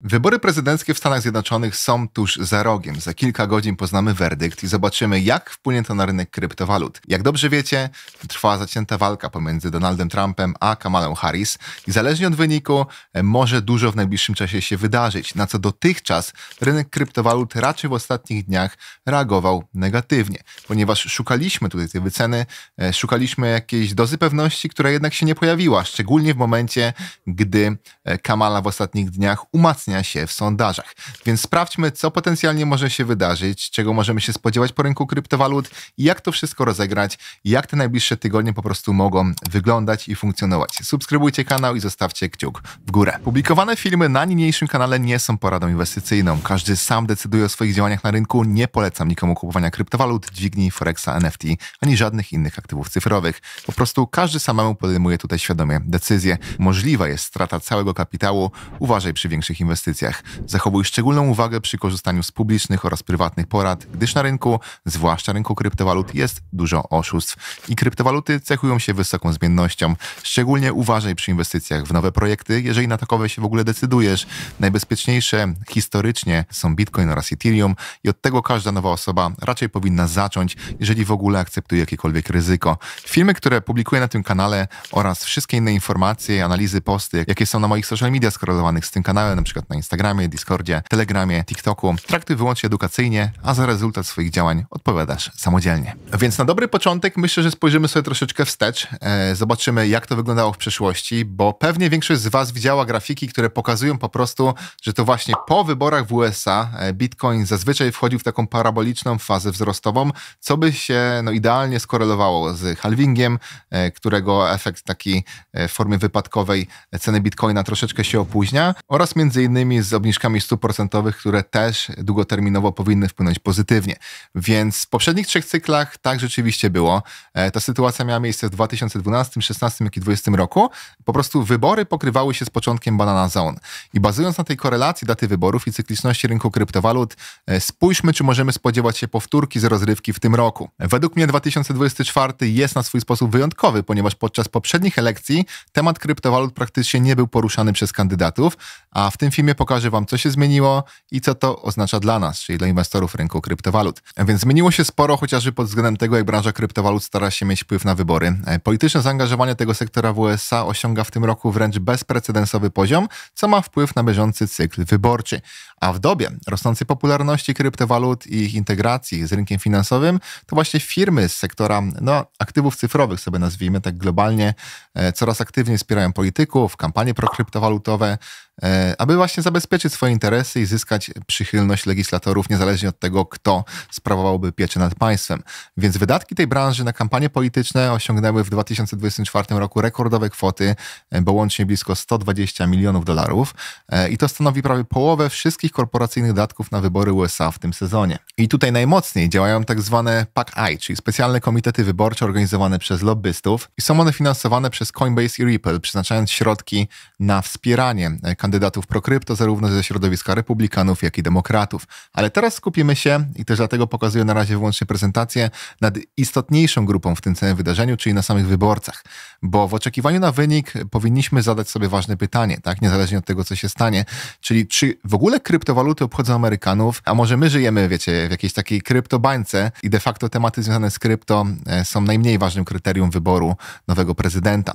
Wybory prezydenckie w Stanach Zjednoczonych są tuż za rogiem. Za kilka godzin poznamy werdykt i zobaczymy, jak wpłynie to na rynek kryptowalut. Jak dobrze wiecie, trwa zacięta walka pomiędzy Donaldem Trumpem a Kamalą Harris i zależnie od wyniku e, może dużo w najbliższym czasie się wydarzyć, na co dotychczas rynek kryptowalut raczej w ostatnich dniach reagował negatywnie, ponieważ szukaliśmy tutaj tej wyceny, e, szukaliśmy jakiejś dozy pewności, która jednak się nie pojawiła, szczególnie w momencie, gdy e, Kamala w ostatnich dniach umacniała wzmacnia się w sondażach. Więc sprawdźmy, co potencjalnie może się wydarzyć, czego możemy się spodziewać po rynku kryptowalut, jak to wszystko rozegrać, jak te najbliższe tygodnie po prostu mogą wyglądać i funkcjonować. Subskrybujcie kanał i zostawcie kciuk w górę. Publikowane filmy na niniejszym kanale nie są poradą inwestycyjną. Każdy sam decyduje o swoich działaniach na rynku. Nie polecam nikomu kupowania kryptowalut, dźwigni, forexa, NFT, ani żadnych innych aktywów cyfrowych. Po prostu każdy samemu podejmuje tutaj świadomie decyzję. Możliwa jest strata całego kapitału. Uważaj przy większych inwestycjach inwestycjach. Zachowuj szczególną uwagę przy korzystaniu z publicznych oraz prywatnych porad, gdyż na rynku, zwłaszcza rynku kryptowalut, jest dużo oszustw i kryptowaluty cechują się wysoką zmiennością. Szczególnie uważaj przy inwestycjach w nowe projekty, jeżeli na takowe się w ogóle decydujesz. Najbezpieczniejsze historycznie są Bitcoin oraz Ethereum i od tego każda nowa osoba raczej powinna zacząć, jeżeli w ogóle akceptuje jakiekolwiek ryzyko. Filmy, które publikuję na tym kanale oraz wszystkie inne informacje, analizy, posty, jakie są na moich social media skorelowanych z tym kanałem, np na Instagramie, Discordzie, Telegramie, TikToku. Traktuj wyłącznie edukacyjnie, a za rezultat swoich działań odpowiadasz samodzielnie. Więc na dobry początek myślę, że spojrzymy sobie troszeczkę wstecz, e, zobaczymy jak to wyglądało w przeszłości, bo pewnie większość z Was widziała grafiki, które pokazują po prostu, że to właśnie po wyborach w USA e, Bitcoin zazwyczaj wchodził w taką paraboliczną fazę wzrostową, co by się no, idealnie skorelowało z halvingiem, e, którego efekt taki e, w formie wypadkowej ceny Bitcoina troszeczkę się opóźnia oraz między innymi innymi z obniżkami stóp procentowych, które też długoterminowo powinny wpłynąć pozytywnie. Więc w poprzednich trzech cyklach tak rzeczywiście było. E, ta sytuacja miała miejsce w 2012, 2016, jak i 2020 roku. Po prostu wybory pokrywały się z początkiem Banana Zone. I bazując na tej korelacji daty wyborów i cykliczności rynku kryptowalut, e, spójrzmy, czy możemy spodziewać się powtórki z rozrywki w tym roku. Według mnie 2024 jest na swój sposób wyjątkowy, ponieważ podczas poprzednich elekcji temat kryptowalut praktycznie nie był poruszany przez kandydatów, a w tym filmie filmie pokażę Wam, co się zmieniło i co to oznacza dla nas, czyli dla inwestorów rynku kryptowalut. E, więc zmieniło się sporo, chociażby pod względem tego, jak branża kryptowalut stara się mieć wpływ na wybory. E, polityczne zaangażowanie tego sektora w USA osiąga w tym roku wręcz bezprecedensowy poziom, co ma wpływ na bieżący cykl wyborczy. A w dobie rosnącej popularności kryptowalut i ich integracji z rynkiem finansowym, to właśnie firmy z sektora no, aktywów cyfrowych, sobie nazwijmy tak globalnie, e, coraz aktywniej wspierają polityków, kampanie prokryptowalutowe, E, aby właśnie zabezpieczyć swoje interesy i zyskać przychylność legislatorów, niezależnie od tego, kto sprawowałby pieczę nad państwem. Więc wydatki tej branży na kampanie polityczne osiągnęły w 2024 roku rekordowe kwoty, e, bo łącznie blisko 120 milionów dolarów. E, I to stanowi prawie połowę wszystkich korporacyjnych datków na wybory USA w tym sezonie. I tutaj najmocniej działają tak zwane PAC-I, czyli specjalne komitety wyborcze organizowane przez lobbystów i są one finansowane przez Coinbase i Ripple, przeznaczając środki na wspieranie kandydatów kandydatów prokrypto, zarówno ze środowiska republikanów, jak i demokratów. Ale teraz skupimy się, i też dlatego pokazuję na razie wyłącznie prezentację, nad istotniejszą grupą w tym całym wydarzeniu, czyli na samych wyborcach. Bo w oczekiwaniu na wynik powinniśmy zadać sobie ważne pytanie, tak? niezależnie od tego, co się stanie. Czyli czy w ogóle kryptowaluty obchodzą Amerykanów, a może my żyjemy, wiecie, w jakiejś takiej kryptobańce i de facto tematy związane z krypto e, są najmniej ważnym kryterium wyboru nowego prezydenta.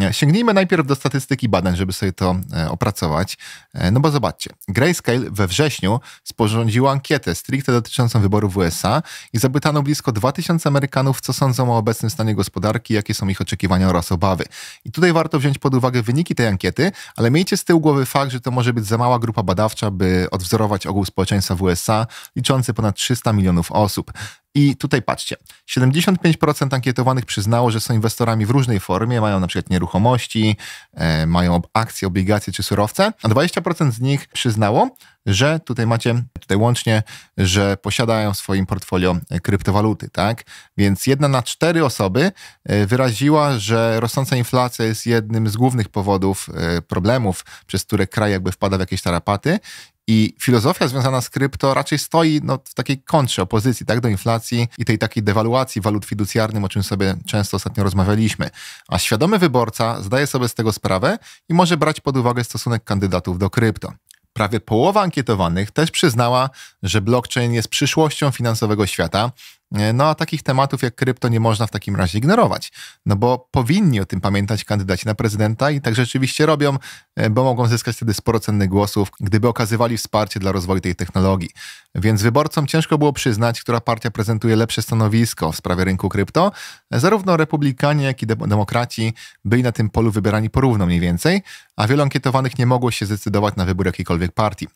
E, sięgnijmy najpierw do statystyki badań, żeby sobie to e, opracować. E, no bo zobaczcie, Grayscale we wrześniu sporządziło ankietę stricte dotyczącą wyborów w USA i zapytano blisko 2000 Amerykanów, co sądzą o obecnym stanie gospodarki, jakie są ich oczekiwania oraz obawy. I tutaj warto wziąć pod uwagę wyniki tej ankiety, ale miejcie z tyłu głowy fakt, że to może być za mała grupa badawcza, by odwzorować ogół społeczeństwa w USA, liczący ponad 300 milionów osób. I tutaj patrzcie, 75% ankietowanych przyznało, że są inwestorami w różnej formie, mają na przykład nieruchomości, e, mają akcje, obligacje czy surowce, a 20% z nich przyznało, że tutaj macie, tutaj łącznie, że posiadają w swoim portfolio e, kryptowaluty, tak? Więc jedna na cztery osoby e, wyraziła, że rosnąca inflacja jest jednym z głównych powodów e, problemów, przez które kraj jakby wpada w jakieś tarapaty i filozofia związana z krypto raczej stoi no, w takiej kontrze opozycji tak, do inflacji i tej takiej dewaluacji walut fiducjarnym, o czym sobie często ostatnio rozmawialiśmy. A świadomy wyborca zdaje sobie z tego sprawę i może brać pod uwagę stosunek kandydatów do krypto. Prawie połowa ankietowanych też przyznała, że blockchain jest przyszłością finansowego świata, no a takich tematów jak krypto nie można w takim razie ignorować, no bo powinni o tym pamiętać kandydaci na prezydenta i tak rzeczywiście robią, e, bo mogą zyskać wtedy sporo cennych głosów, gdyby okazywali wsparcie dla rozwoju tej technologii. Więc wyborcom ciężko było przyznać, która partia prezentuje lepsze stanowisko w sprawie rynku krypto. Zarówno republikanie, jak i demokraci byli na tym polu wybierani porówno mniej więcej, a wielu ankietowanych nie mogło się zdecydować na wybór jakiejkolwiek partii.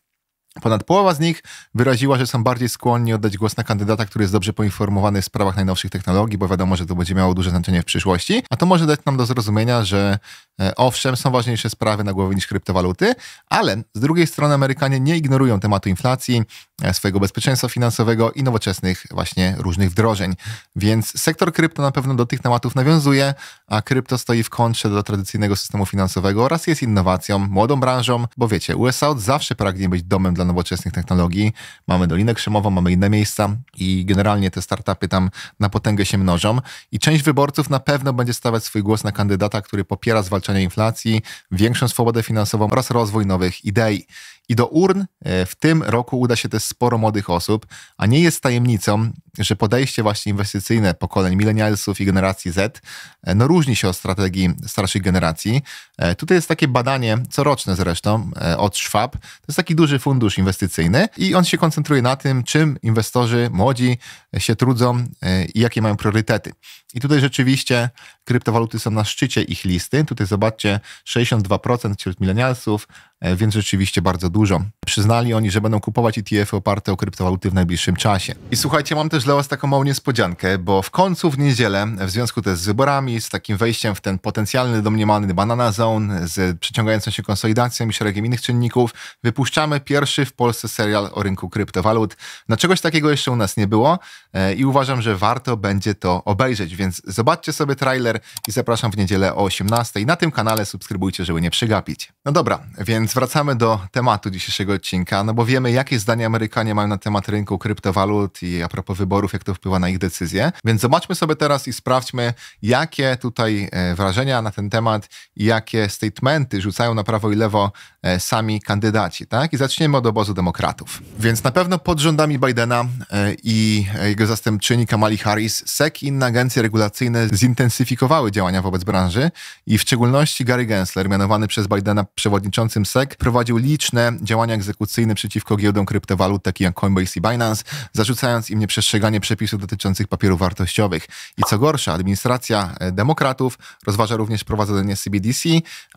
Ponad połowa z nich wyraziła, że są bardziej skłonni oddać głos na kandydata, który jest dobrze poinformowany w sprawach najnowszych technologii, bo wiadomo, że to będzie miało duże znaczenie w przyszłości. A to może dać nam do zrozumienia, że e, owszem, są ważniejsze sprawy na głowie niż kryptowaluty, ale z drugiej strony Amerykanie nie ignorują tematu inflacji, e, swojego bezpieczeństwa finansowego i nowoczesnych właśnie różnych wdrożeń. Więc sektor krypto na pewno do tych tematów nawiązuje, a krypto stoi w kontrze do tradycyjnego systemu finansowego oraz jest innowacją, młodą branżą, bo wiecie, USA od zawsze pragnie być domem dla dla nowoczesnych technologii. Mamy Dolinę Krzemową, mamy inne miejsca i generalnie te startupy tam na potęgę się mnożą. I część wyborców na pewno będzie stawiać swój głos na kandydata, który popiera zwalczanie inflacji, większą swobodę finansową oraz rozwój nowych idei. I do urn e, w tym roku uda się też sporo młodych osób, a nie jest tajemnicą, że podejście właśnie inwestycyjne pokoleń milenialsów i generacji Z e, no różni się od strategii starszych generacji. E, tutaj jest takie badanie, coroczne zresztą, od Schwab. To jest taki duży fundusz inwestycyjny i on się koncentruje na tym, czym inwestorzy młodzi się trudzą i jakie mają priorytety. I tutaj rzeczywiście kryptowaluty są na szczycie ich listy. Tutaj zobaczcie, 62% wśród milenialsów, E, więc rzeczywiście bardzo dużo. Przyznali oni, że będą kupować etf -y oparte o kryptowaluty w najbliższym czasie. I słuchajcie, mam też dla Was taką małą niespodziankę, bo w końcu w niedzielę, w związku też z wyborami, z takim wejściem w ten potencjalny domniemany banana zone, z przeciągającą się konsolidacją i szeregiem innych czynników, wypuszczamy pierwszy w Polsce serial o rynku kryptowalut. Na czegoś takiego jeszcze u nas nie było e, i uważam, że warto będzie to obejrzeć, więc zobaczcie sobie trailer i zapraszam w niedzielę o 18. na tym kanale subskrybujcie, żeby nie przegapić. No dobra, więc wracamy do tematu dzisiejszego odcinka, no bo wiemy, jakie zdanie Amerykanie mają na temat rynku kryptowalut i a propos wyborów, jak to wpływa na ich decyzje. Więc zobaczmy sobie teraz i sprawdźmy, jakie tutaj e, wrażenia na ten temat i jakie statementy rzucają na prawo i lewo e, sami kandydaci, tak? I zaczniemy od obozu demokratów. Więc na pewno pod rządami Bidena e, i jego zastępczyni Kamali Harris, SEC i inne agencje regulacyjne zintensyfikowały działania wobec branży i w szczególności Gary Gensler, mianowany przez Bidena przewodniczącym SEC, prowadził liczne działania egzekucyjne przeciwko giełdom kryptowalut, takich jak Coinbase i Binance, zarzucając im nieprzestrzeganie przepisów dotyczących papierów wartościowych. I co gorsza, administracja e, demokratów rozważa również prowadzenie CBDC,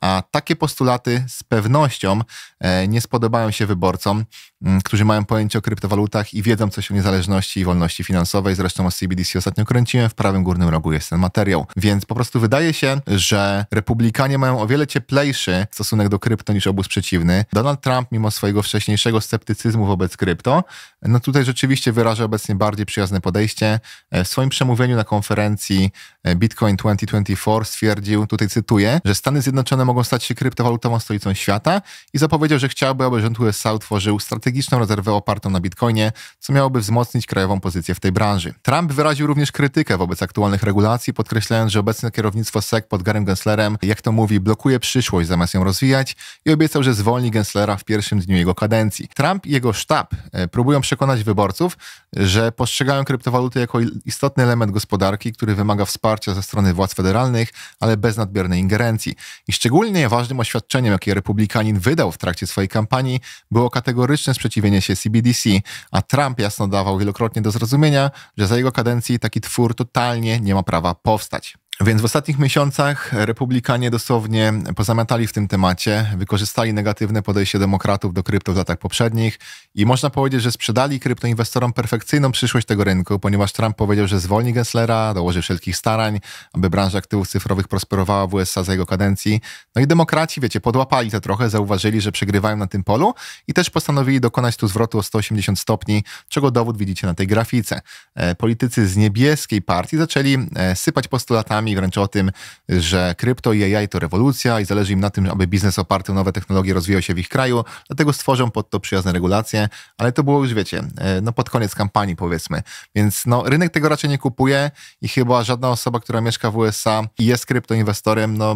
a takie postulaty z pewnością e, nie spodobają się wyborcom. Mm, którzy mają pojęcie o kryptowalutach i wiedzą coś o niezależności i wolności finansowej. Zresztą o CBDC ostatnio kręciłem, w prawym górnym rogu jest ten materiał. Więc po prostu wydaje się, że republikanie mają o wiele cieplejszy stosunek do krypto niż obóz przeciwny. Donald Trump, mimo swojego wcześniejszego sceptycyzmu wobec krypto, no tutaj rzeczywiście wyraża obecnie bardziej przyjazne podejście. E, w swoim przemówieniu na konferencji e, Bitcoin 2024 stwierdził, tutaj cytuję, że Stany Zjednoczone mogą stać się kryptowalutową stolicą świata i zapowiedział, że chciałby, aby rząd USA utworzył strategię strategiczną rezerwę opartą na bitcoinie, co miałoby wzmocnić krajową pozycję w tej branży. Trump wyraził również krytykę wobec aktualnych regulacji, podkreślając, że obecne kierownictwo SEC pod Garym Genslerem, jak to mówi, blokuje przyszłość zamiast ją rozwijać i obiecał, że zwolni Genslera w pierwszym dniu jego kadencji. Trump i jego sztab e, próbują przekonać wyborców, że postrzegają kryptowaluty jako istotny element gospodarki, który wymaga wsparcia ze strony władz federalnych, ale bez nadmiernej ingerencji. I szczególnie ważnym oświadczeniem, jakie republikanin wydał w trakcie swojej kampanii, było kategoryczne sprzeciwienie się CBDC, a Trump jasno dawał wielokrotnie do zrozumienia, że za jego kadencji taki twór totalnie nie ma prawa powstać. Więc w ostatnich miesiącach republikanie dosłownie pozamiatali w tym temacie, wykorzystali negatywne podejście demokratów do krypto w latach poprzednich i można powiedzieć, że sprzedali kryptoinwestorom perfekcyjną przyszłość tego rynku, ponieważ Trump powiedział, że zwolni Genslera, dołoży wszelkich starań, aby branża aktywów cyfrowych prosperowała w USA za jego kadencji. No i demokraci, wiecie, podłapali to trochę, zauważyli, że przegrywają na tym polu i też postanowili dokonać tu zwrotu o 180 stopni, czego dowód widzicie na tej grafice. E, politycy z niebieskiej partii zaczęli e, sypać postulatami newsami wręcz o tym, że krypto i AI to rewolucja i zależy im na tym, aby biznes oparty o nowe technologie rozwijał się w ich kraju, dlatego stworzą pod to przyjazne regulacje, ale to było już, wiecie, e, no pod koniec kampanii powiedzmy. Więc no, rynek tego raczej nie kupuje i chyba żadna osoba, która mieszka w USA i jest kryptoinwestorem, no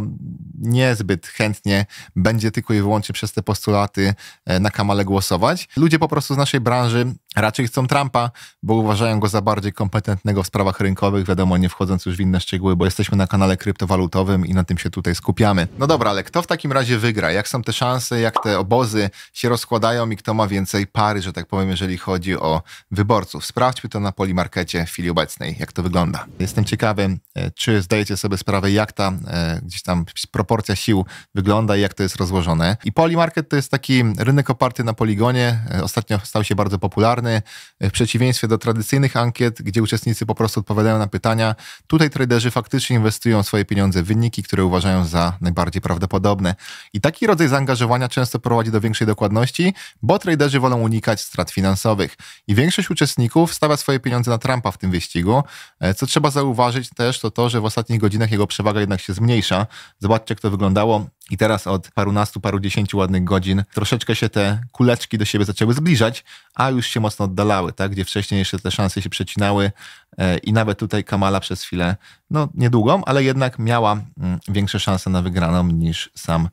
niezbyt chętnie będzie tylko i wyłącznie przez te postulaty e, na kamale głosować. Ludzie po prostu z naszej branży Raczej chcą Trumpa, bo uważają go za bardziej kompetentnego w sprawach rynkowych, wiadomo, nie wchodząc już w inne szczegóły, bo jesteśmy na kanale kryptowalutowym i na tym się tutaj skupiamy. No dobra, ale kto w takim razie wygra? Jak są te szanse, jak te obozy się rozkładają i kto ma więcej pary, że tak powiem, jeżeli chodzi o wyborców? Sprawdźmy to na polimarkecie w chwili obecnej, jak to wygląda. Jestem ciekawy, e, czy zdajecie sobie sprawę, jak ta e, gdzieś tam proporcja sił wygląda i jak to jest rozłożone. I polimarket to jest taki rynek oparty na poligonie. E, ostatnio stał się bardzo popularny formularny, e, w przeciwieństwie do tradycyjnych ankiet, gdzie uczestnicy po prostu odpowiadają na pytania. Tutaj traderzy faktycznie inwestują swoje pieniądze w wyniki, które uważają za najbardziej prawdopodobne. I taki rodzaj zaangażowania często prowadzi do większej dokładności, bo traderzy wolą unikać strat finansowych. I większość uczestników stawia swoje pieniądze na Trumpa w tym wyścigu. E, co trzeba zauważyć też, to to, że w ostatnich godzinach jego przewaga jednak się zmniejsza. Zobaczcie, jak to wyglądało i teraz od parunastu, parudziesięciu ładnych godzin troszeczkę się te kuleczki do siebie zaczęły zbliżać, a już się mocno oddalały, tak? Gdzie wcześniej jeszcze te szanse się przecinały e, i nawet tutaj Kamala przez chwilę, no niedługą, ale jednak miała mm, większe szanse na wygraną niż sam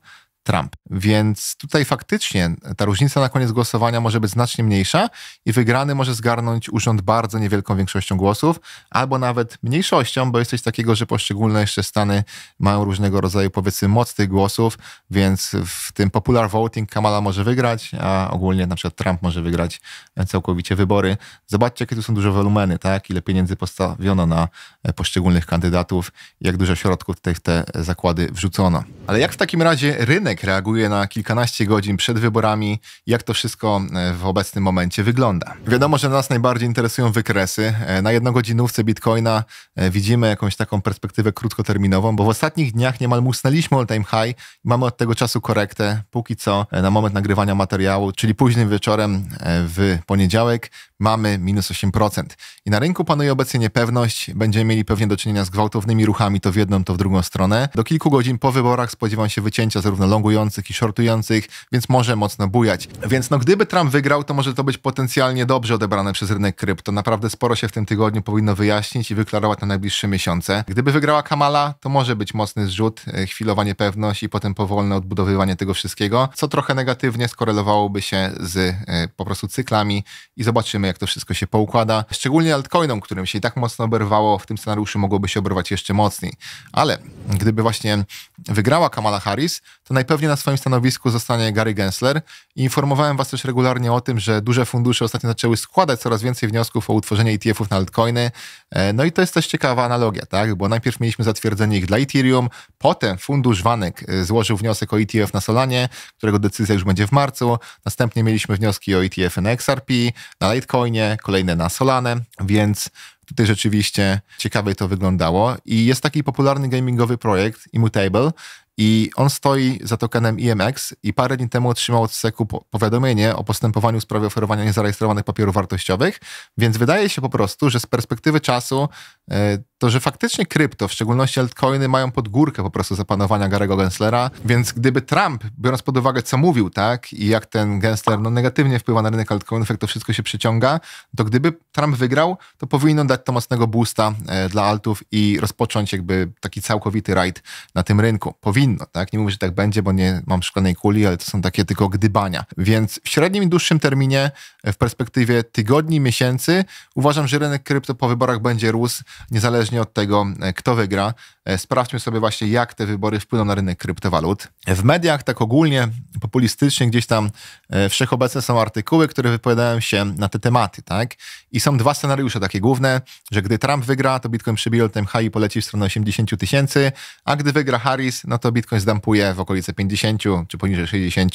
Trump. Więc tutaj faktycznie ta różnica na koniec głosowania może być znacznie mniejsza i wygrany może zgarnąć urząd bardzo niewielką większością głosów, albo nawet mniejszością, bo jest coś takiego, że poszczególne jeszcze stany mają różnego rodzaju powiedzmy moc tych głosów, więc w tym popular voting Kamala może wygrać, a ogólnie na przykład Trump może wygrać całkowicie wybory. Zobaczcie, jakie tu są duże wolumeny, tak? Ile pieniędzy postawiono na poszczególnych kandydatów, jak dużo środków tutaj w te zakłady wrzucono. Ale jak w takim razie rynek rynek reaguje na kilkanaście godzin przed wyborami, jak to wszystko e, w obecnym momencie wygląda. Wiadomo, że nas najbardziej interesują wykresy. E, na jednogodzinówce Bitcoina e, widzimy jakąś taką perspektywę krótkoterminową, bo w ostatnich dniach niemal musnęliśmy all-time high i mamy od tego czasu korektę. Póki co, na moment nagrywania materiału, czyli późnym wieczorem w poniedziałek, mamy minus 8%. I na rynku panuje obecnie niepewność. Będziemy mieli pewnie do czynienia z gwałtownymi ruchami, to w jedną, to w drugą stronę. Do kilku godzin po wyborach spodziewam się wycięcia zarówno long longujących i shortujących, więc może mocno bujać. Więc no gdyby Trump wygrał, to może to być potencjalnie dobrze odebrane przez rynek krypto. Naprawdę sporo się w tym tygodniu powinno wyjaśnić i wyklarować na najbliższe miesiące. Gdyby wygrała Kamala, to może być mocny zrzut, e, chwilowanie niepewność i potem powolne odbudowywanie tego wszystkiego, co trochę negatywnie skorelowałoby się z e, po prostu cyklami i zobaczymy, jak to wszystko się poukłada. Szczególnie altcoinom, którym się i tak mocno oberwało, w tym scenariuszu mogłoby się oberwać jeszcze mocniej. Ale gdyby właśnie wygrała Kamala Harris, to najpewniej pewnie na swoim stanowisku zostanie Gary Gensler. I informowałem Was też regularnie o tym, że duże fundusze ostatnio zaczęły składać coraz więcej wniosków o utworzenie ETF-ów na altcoiny. E, no i to jest też ciekawa analogia, tak? Bo najpierw mieliśmy zatwierdzenie ich dla Ethereum, potem fundusz Wanek e, złożył wniosek o ETF na Solanie, którego decyzja już będzie w marcu. Następnie mieliśmy wnioski o ETF na XRP, na Litecoinie, kolejne na Solanę, więc tutaj rzeczywiście ciekawie to wyglądało. I jest taki popularny gamingowy projekt Immutable i on stoi za tokenem IMX e i parę dni temu otrzymał od SEC-u powiadomienie o postępowaniu w sprawie oferowania niezarejestrowanych papierów wartościowych, więc wydaje się po prostu, że z perspektywy czasu e, to, że faktycznie krypto, w szczególności altcoiny, mają pod górkę po prostu zapanowania Garego Genslera, więc gdyby Trump, biorąc pod uwagę co mówił, tak, i jak ten Gensler no, negatywnie wpływa na rynek altcoinów, jak to wszystko się przyciąga, to gdyby Trump wygrał, to powinno dać to mocnego boosta e, dla altów i rozpocząć jakby taki całkowity rajd na tym rynku. Powinno powinno, tak? Nie mówię, że tak będzie, bo nie mam szklanej kuli, ale to są takie tylko gdybania. Więc w średnim i dłuższym terminie, w perspektywie tygodni, miesięcy, uważam, że rynek krypto po wyborach będzie rósł, niezależnie od tego, e, kto wygra. E, sprawdźmy sobie właśnie, jak te wybory wpłyną na rynek kryptowalut. W mediach tak ogólnie, populistycznie, gdzieś tam e, wszechobecne są artykuły, które wypowiadają się na te tematy, tak? I są dwa scenariusze takie główne, że gdy Trump wygra, to Bitcoin przybije ten time high i poleci w stronę 80 tysięcy, a gdy wygra Harris, no to to Bitcoin zdampuje w okolice 50 czy poniżej 60.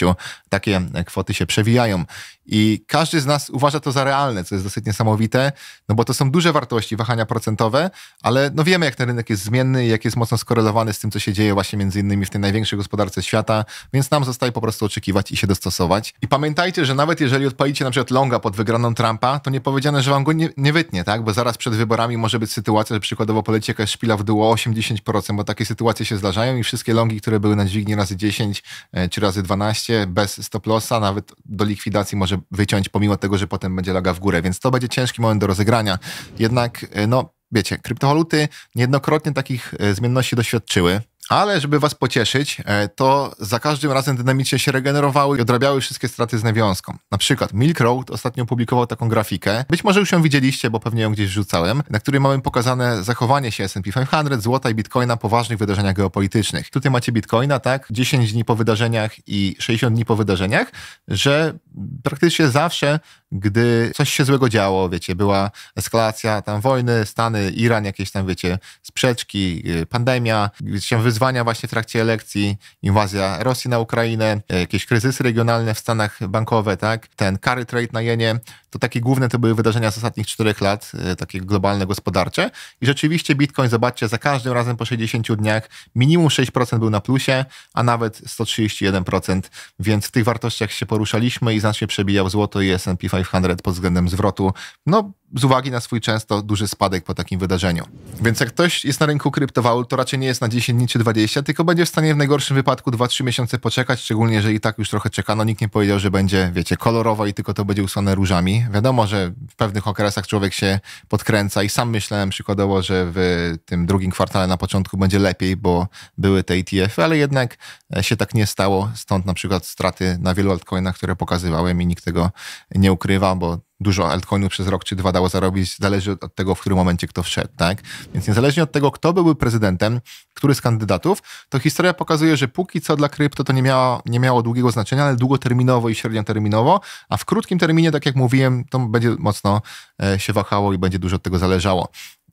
Takie kwoty się przewijają. I każdy z nas uważa to za realne, co jest dosyć niesamowite, no bo to są duże wartości, wahania procentowe, ale no wiemy, jak ten rynek jest zmienny i jak jest mocno skorelowany z tym, co się dzieje właśnie między innymi w tej największej gospodarce świata, więc nam zostaje po prostu oczekiwać i się dostosować. I pamiętajcie, że nawet jeżeli odpalicie na przykład longa pod wygraną Trumpa, to nie powiedziane, że wam go nie, nie wytnie, tak? Bo zaraz przed wyborami może być sytuacja, że przykładowo poleci jakaś szpila w dół o 80%, bo takie sytuacje się zdarzają i wszystkie longi ciągi, które były na dźwigni razy 10 e, czy razy 12 bez stop lossa, nawet do likwidacji może wyciąć, pomimo tego, że potem będzie laga w górę, więc to będzie ciężki moment do rozegrania. Jednak, e, no, wiecie, kryptowaluty niejednokrotnie takich e, zmienności doświadczyły. Ale żeby was pocieszyć, e, to za każdym razem dynamicznie się regenerowały i odrabiały wszystkie straty z nawiązką. Na przykład Milk Road ostatnio opublikował taką grafikę, być może już ją widzieliście, bo pewnie ją gdzieś rzucałem, na której mamy pokazane zachowanie się S&P 500, złota i bitcoina po ważnych wydarzeniach geopolitycznych. Tutaj macie bitcoina, tak, 10 dni po wydarzeniach i 60 dni po wydarzeniach, że praktycznie zawsze, gdy coś się złego działo, wiecie, była eskalacja tam wojny, Stany, Iran, jakieś tam, wiecie, sprzeczki, y, pandemia, wiecie, się wyzwania właśnie w trakcie elekcji, inwazja Rosji na Ukrainę, e, jakieś kryzysy regionalne w Stanach bankowe, tak? Ten carry trade na jenie, to takie główne to były wydarzenia z ostatnich czterech lat, e, takie globalne, gospodarcze. I rzeczywiście Bitcoin, zobaczcie, za każdym razem po 60 dniach minimum 6% był na plusie, a nawet 131%, więc w tych wartościach się poruszaliśmy i znacznie przebijał złoto i S&P 500 pod względem zwrotu. No, z uwagi na swój często duży spadek po takim wydarzeniu. Więc jak ktoś jest na rynku kryptowalut, to raczej nie jest na 10 dni czy tylko będzie w stanie w najgorszym wypadku 2-3 miesiące poczekać, szczególnie, że i tak już trochę czekano, nikt nie powiedział, że będzie, wiecie, kolorowo i tylko to będzie usłane różami. Wiadomo, że w pewnych okresach człowiek się podkręca i sam myślałem przykładowo, że w tym drugim kwartale na początku będzie lepiej, bo były te ETF, y, ale jednak e, się tak nie stało, stąd na przykład straty na wielu altcoinach, które pokazywałem i nikt tego nie ukrywa, bo dużo altcoinów przez rok czy dwa dało zarobić, zależy od tego, w którym momencie kto wszedł, tak? Więc niezależnie od tego, kto byłby prezydentem, który z kandydatów, to historia pokazuje, że póki co dla krypto to nie miało, nie miało długiego znaczenia, ale długoterminowo i średnioterminowo, a w krótkim terminie, tak jak mówiłem, to będzie mocno e, się wahało i będzie dużo od tego zależało.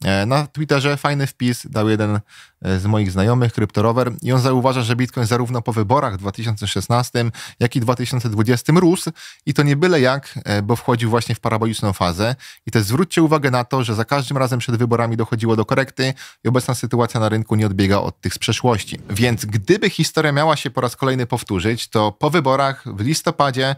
E, na Twitterze fajny wpis dał jeden e, z moich znajomych, kryptorower, i on zauważa, że Bitcoin zarówno po wyborach w 2016, jak i 2020 rósł i to nie byle jak, e, bo wchodził właśnie w paraboliczną fazę. I też zwróćcie uwagę na to, że za każdym razem przed wyborami dochodziło do korekty i obecna sytuacja na rynku nie odbiega od tych z przeszłości. Więc gdyby historia miała się po raz kolejny powtórzyć, to po wyborach w listopadzie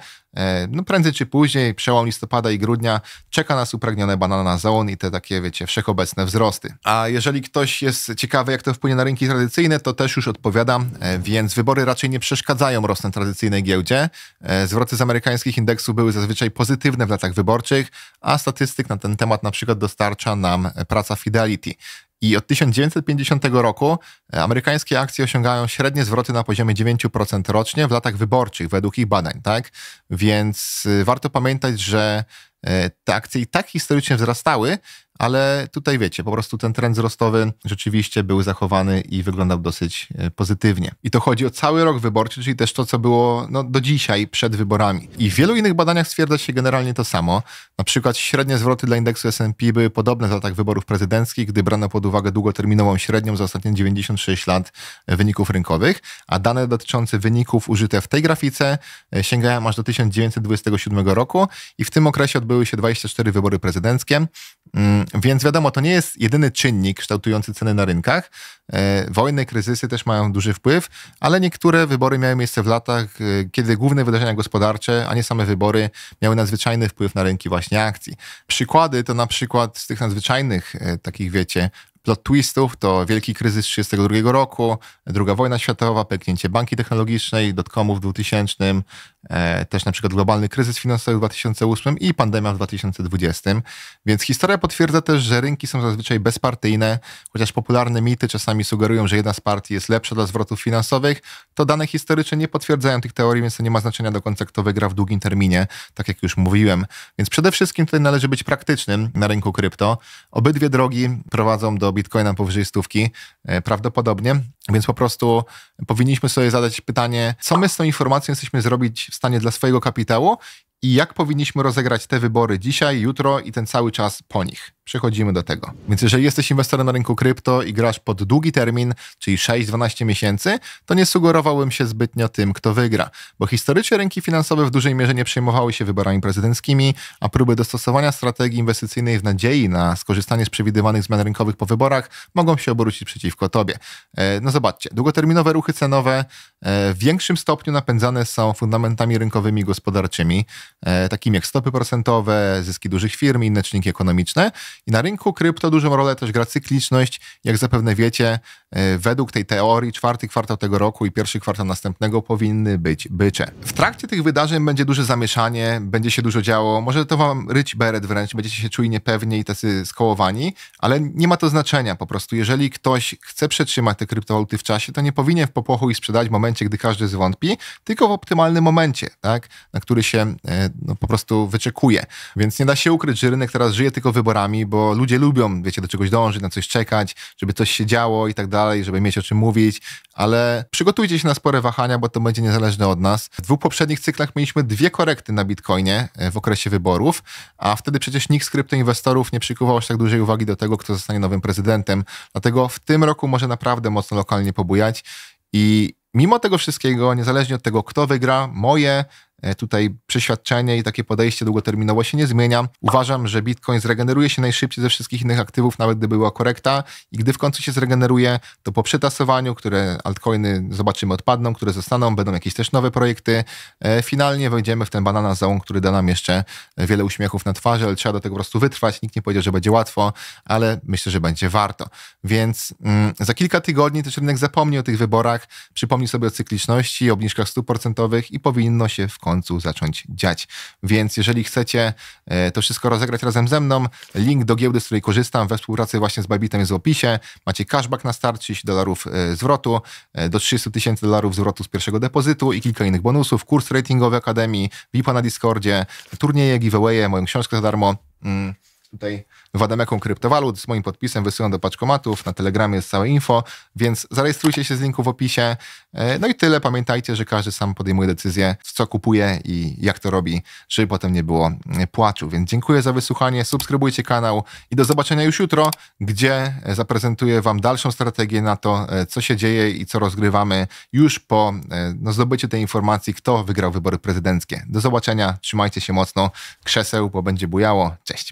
no prędzej czy później, przełom listopada i grudnia, czeka nas upragnione banana zone i te takie, wiecie, wszechobecne wzrosty. A jeżeli ktoś jest ciekawy, jak to wpłynie na rynki tradycyjne, to też już odpowiadam, e, więc wybory raczej nie przeszkadzają rostem tradycyjnej giełdzie. E, zwroty z amerykańskich indeksów były zazwyczaj pozytywne w latach wyborczych, a statystyk na ten temat na przykład dostarcza nam e, praca Fidelity. I od 1950 roku amerykańskie akcje osiągają średnie zwroty na poziomie 9% rocznie w latach wyborczych, według ich badań, tak? Więc warto pamiętać, że te akcje i tak historycznie wzrastały, ale tutaj wiecie, po prostu ten trend wzrostowy rzeczywiście był zachowany i wyglądał dosyć e, pozytywnie. I to chodzi o cały rok wyborczy, czyli też to, co było no, do dzisiaj przed wyborami. I w wielu innych badaniach stwierdza się generalnie to samo. Na przykład średnie zwroty dla indeksu S&P były podobne w latach wyborów prezydenckich, gdy brano pod uwagę długoterminową średnią za ostatnie 96 lat e, wyników rynkowych, a dane dotyczące wyników użyte w tej grafice e, sięgają aż do 1927 roku i w tym okresie odbyły się 24 wybory prezydenckie. Mm, więc wiadomo, to nie jest jedyny czynnik kształtujący ceny na rynkach. E, wojny, kryzysy też mają duży wpływ, ale niektóre wybory miały miejsce w latach, e, kiedy główne wydarzenia gospodarcze, a nie same wybory, miały nadzwyczajny wpływ na rynki właśnie akcji. Przykłady to na przykład z tych nadzwyczajnych, e, takich wiecie, plot twistów to Wielki Kryzys 1932 roku, Druga Wojna Światowa, pęknięcie banki technologicznej, dotcomów w 2000, e, też na przykład globalny kryzys finansowy w 2008 i pandemia w 2020. Więc historia potwierdza też, że rynki są zazwyczaj bezpartyjne, chociaż popularne mity czasami sugerują, że jedna z partii jest lepsza dla zwrotów finansowych, to dane historyczne nie potwierdzają tych teorii, więc to nie ma znaczenia do końca, kto wygra w długim terminie, tak jak już mówiłem. Więc przede wszystkim tutaj należy być praktycznym na rynku krypto. Obydwie drogi prowadzą do bitcoina powyżej stówki, e, prawdopodobnie. Więc po prostu powinniśmy sobie zadać pytanie, co my z tą informacją jesteśmy zrobić w stanie dla swojego kapitału i jak powinniśmy rozegrać te wybory dzisiaj, jutro i ten cały czas po nich przechodzimy do tego. Więc jeżeli jesteś inwestorem na rynku krypto i grasz pod długi termin, czyli 6-12 miesięcy, to nie sugerowałbym się zbytnio tym, kto wygra, bo historycznie rynki finansowe w dużej mierze nie przejmowały się wyborami prezydenckimi, a próby dostosowania strategii inwestycyjnej w nadziei na skorzystanie z przewidywanych zmian rynkowych po wyborach mogą się obrócić przeciwko tobie. E, no zobaczcie, długoterminowe ruchy cenowe e, w większym stopniu napędzane są fundamentami rynkowymi i gospodarczymi, e, takimi jak stopy procentowe, zyski dużych firm i inne czynniki ekonomiczne, i na rynku krypto dużą rolę też gra cykliczność. Jak zapewne wiecie, E, według tej teorii czwarty kwartał tego roku i pierwszy kwartał następnego powinny być bycze. W trakcie tych wydarzeń będzie duże zamieszanie, będzie się dużo działo, może to wam ryć beret wręcz, będziecie się czuli niepewnie i tacy skołowani, ale nie ma to znaczenia po prostu. Jeżeli ktoś chce przetrzymać te kryptowaluty w czasie, to nie powinien w popłochu i sprzedać w momencie, gdy każdy zwątpi, tylko w optymalnym momencie, tak, na który się e, no, po prostu wyczekuje. Więc nie da się ukryć, że rynek teraz żyje tylko wyborami, bo ludzie lubią, wiecie, do czegoś dążyć, na coś czekać, żeby coś się działo i tak dalej dalej, żeby mieć o czym mówić, ale przygotujcie się na spore wahania, bo to będzie niezależne od nas. W dwóch poprzednich cyklach mieliśmy dwie korekty na Bitcoinie e, w okresie wyborów, a wtedy przecież nikt z kryptoinwestorów nie przykuwał aż tak dużej uwagi do tego, kto zostanie nowym prezydentem. Dlatego w tym roku może naprawdę mocno lokalnie pobujać i mimo tego wszystkiego, niezależnie od tego, kto wygra, moje E, tutaj przeświadczenie i takie podejście długoterminowo się nie zmienia. Uważam, że Bitcoin zregeneruje się najszybciej ze wszystkich innych aktywów, nawet gdy była korekta i gdy w końcu się zregeneruje, to po przetasowaniu, które altcoiny zobaczymy odpadną, które zostaną, będą jakieś też nowe projekty. E, finalnie wejdziemy w ten banana zone, który da nam jeszcze wiele uśmiechów na twarzy, ale trzeba do tego po prostu wytrwać. Nikt nie powiedział, że będzie łatwo, ale myślę, że będzie warto. Więc mm, za kilka tygodni też rynek zapomni o tych wyborach, przypomni sobie o cykliczności, obniżkach stóp procentowych i powinno się w końcu końcu zacząć dziać. Więc jeżeli chcecie e, to wszystko rozegrać razem ze mną, link do giełdy, z której korzystam we współpracy właśnie z Babytem jest w opisie. Macie cashback na start 30 dolarów e, zwrotu, e, do 30 tysięcy dolarów zwrotu z pierwszego depozytu i kilka innych bonusów, kurs ratingowy Akademii, VIP na Discordzie, turnieje, giveawaye, moją książkę za darmo. Mm tutaj Wademeką kryptowalut z moim podpisem wysyłam do paczkomatów, na Telegramie jest całe info, więc zarejestrujcie się z linku w opisie. E, no i tyle, pamiętajcie, że każdy sam podejmuje decyzję, co kupuje i jak to robi, żeby potem nie było e, płaczu. Więc dziękuję za wysłuchanie, subskrybujcie kanał i do zobaczenia już jutro, gdzie e, zaprezentuję Wam dalszą strategię na to, co się dzieje i co rozgrywamy już po no, zdobyciu tej informacji, kto wygrał wybory prezydenckie. Do zobaczenia, trzymajcie się mocno, krzeseł, bo będzie bujało. Cześć!